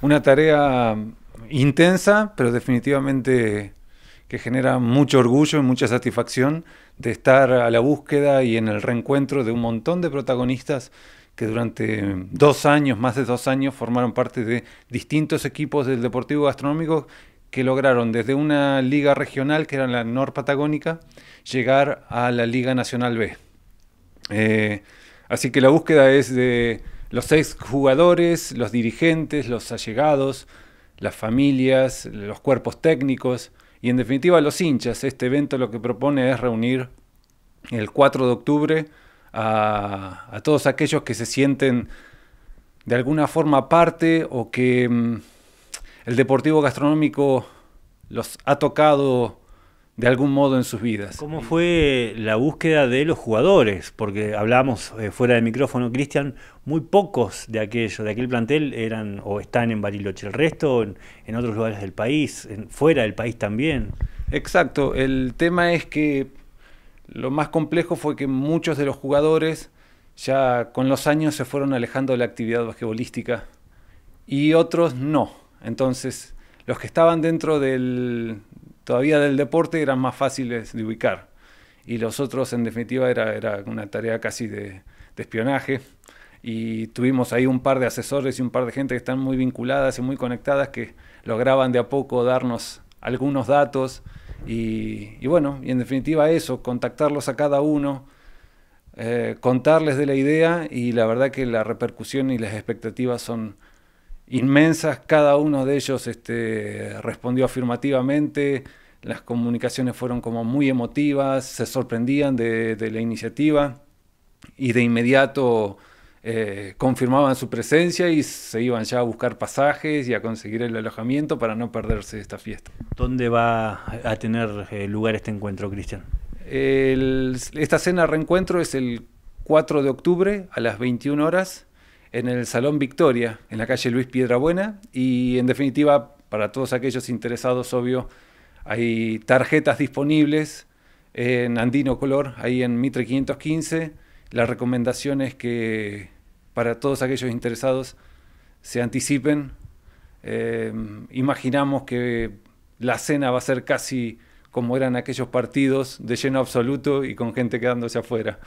una tarea intensa, pero definitivamente que genera mucho orgullo y mucha satisfacción de estar a la búsqueda y en el reencuentro de un montón de protagonistas que durante dos años, más de dos años, formaron parte de distintos equipos del Deportivo Gastronómico que lograron desde una liga regional, que era la nor patagónica llegar a la Liga Nacional B. Eh, así que la búsqueda es de los exjugadores, los dirigentes, los allegados, las familias, los cuerpos técnicos y en definitiva los hinchas. Este evento lo que propone es reunir el 4 de octubre a, todos aquellos que se sienten de alguna forma parte o que mm, el Deportivo Gastronómico los ha tocado de algún modo en sus vidas. ¿Cómo fue la búsqueda de los jugadores? Porque hablamos eh, fuera de micrófono, Cristian, muy pocos de aquellos, de aquel plantel eran o están en Bariloche, el resto en, otros lugares del país, fuera del país también. Exacto, el tema es que lo más complejo fue que muchos de los jugadores ya con los años se fueron alejando de la actividad basquetbolística y otros no. Entonces, los que estaban dentro del, todavía del deporte eran más fáciles de ubicar. Y los otros, en definitiva, era, era una tarea casi de, espionaje. Y tuvimos ahí un par de asesores y un par de gente que están muy vinculadas y muy conectadas que lograban de a poco darnos algunos datos. Y, bueno, y en definitiva eso, contactarlos a cada uno, eh, contarles de la idea y la verdad que la repercusión y las expectativas son inmensas, cada uno de ellos este, respondió afirmativamente, las comunicaciones fueron como muy emotivas, se sorprendían de, la iniciativa y de inmediato eh, confirmaban su presencia y se iban ya a buscar pasajes y a conseguir el alojamiento para no perderse esta fiesta. ¿Dónde va a tener eh, lugar este encuentro, Cristian? esta cena reencuentro es el 4 de octubre a las 21 horas en el Salón Victoria, en la calle Luis Piedrabuena. Y en definitiva, para todos aquellos interesados, obvio, hay tarjetas disponibles en Andino Color, ahí en Mitre 515. La recomendación es que para todos aquellos interesados se anticipen. Eh, imaginamos que la cena va a ser casi como eran aquellos partidos de lleno absoluto y con gente quedándose afuera.